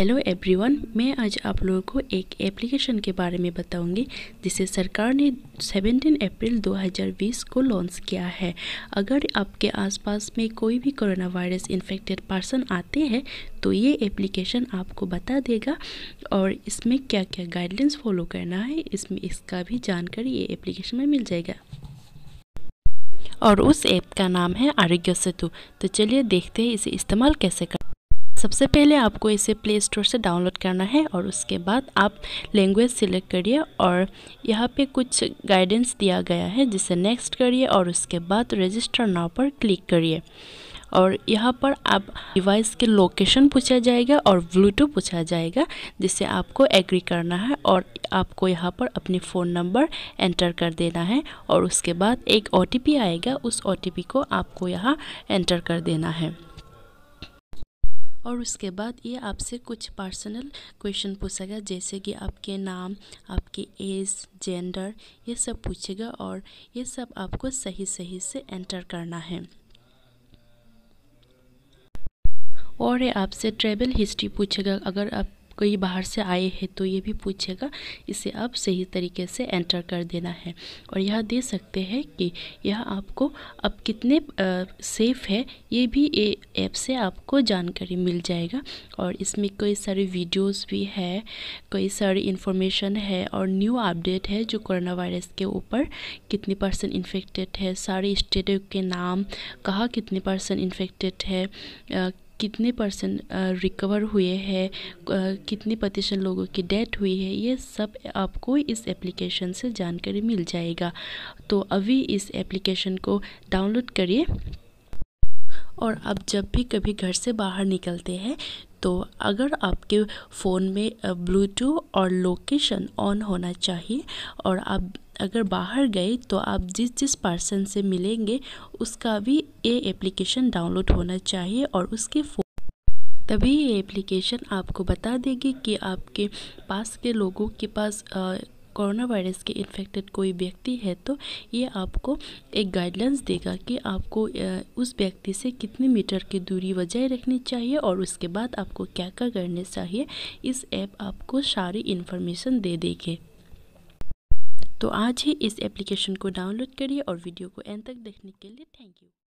hello everyone मैं आज आप लोगों को एक एप्लीकेशन के बारे में बताऊंगी जिसे सरकार ने 17 अप्रैल 2020 को लॉन्च किया है अगर आपके आसपास में कोई भी कोरोना वायरस इन्फेक्टेड पर्सन आते हैं तो ये एप्लीकेशन आपको बता देगा और इसमें क्या क्या गाइडलाइंस फॉलो करना है इसमें इसका भी जानकारी ये एप्लीकेशन में मिल जाएगा और उस ऐप का नाम है आरोग्य सेतु तो चलिए देखते हैं इसे इस्तेमाल कैसे कर सबसे पहले आपको इसे प्ले स्टोर से डाउनलोड करना है और उसके बाद आप लैंग्वेज सिलेक्ट करिए और यहाँ पे कुछ गाइडेंस दिया गया है जिसे नेक्स्ट करिए और उसके बाद रजिस्टर नाव पर क्लिक करिए और यहाँ पर आप डिवाइस के लोकेशन पूछा जाएगा और ब्लूटूथ पूछा जाएगा जिसे आपको एग्री करना है और आपको यहाँ पर अपने फ़ोन नंबर एंटर कर देना है और उसके बाद एक ओ आएगा उस ओ को आपको यहाँ एंटर कर देना है और उसके बाद ये आपसे कुछ पर्सनल क्वेश्चन पूछेगा जैसे कि आपके नाम आपके एज जेंडर ये सब पूछेगा और ये सब आपको सही सही से एंटर करना है और ये आपसे ट्रेवल हिस्ट्री पूछेगा अगर आप कोई बाहर से आए हैं तो ये भी पूछेगा इसे आप सही तरीके से एंटर कर देना है और यह दे सकते हैं कि यह आपको अब कितने सेफ़ है ये भी ऐप से आपको जानकारी मिल जाएगा और इसमें कई सारे वीडियोस भी है कई सारी इंफॉर्मेशन है और न्यू अपडेट है जो कोरोना वायरस के ऊपर कितने परसेंट इन्फेक्टेड है सारे स्टेट के नाम कहाँ कितने परसेंट इन्फेक्टेड है कितने परसेंट रिकवर हुए हैं कितने प्रतिशत लोगों की डेथ हुई है ये सब आपको इस एप्लीकेशन से जानकारी मिल जाएगा तो अभी इस एप्लीकेशन को डाउनलोड करिए और आप जब भी कभी घर से बाहर निकलते हैं तो अगर आपके फ़ोन में ब्लूटूथ और लोकेशन ऑन होना चाहिए और आप अगर बाहर गए तो आप जिस जिस पर्सन से मिलेंगे उसका भी ये एप्लीकेशन डाउनलोड होना चाहिए और उसके फ़ोन तभी ये एप्लीकेशन आपको बता देगी कि आपके पास के लोगों के पास आ, कोरोना वायरस के इन्फेक्टेड कोई व्यक्ति है तो ये आपको एक गाइडलाइंस देगा कि आपको उस व्यक्ति से कितने मीटर की दूरी बजाय रखनी चाहिए और उसके बाद आपको क्या क्या करने चाहिए इस ऐप आपको सारी इन्फॉर्मेशन दे देगी तो आज ही इस एप्लीकेशन को डाउनलोड करिए और वीडियो को एंड तक देखने के लिए थैंक यू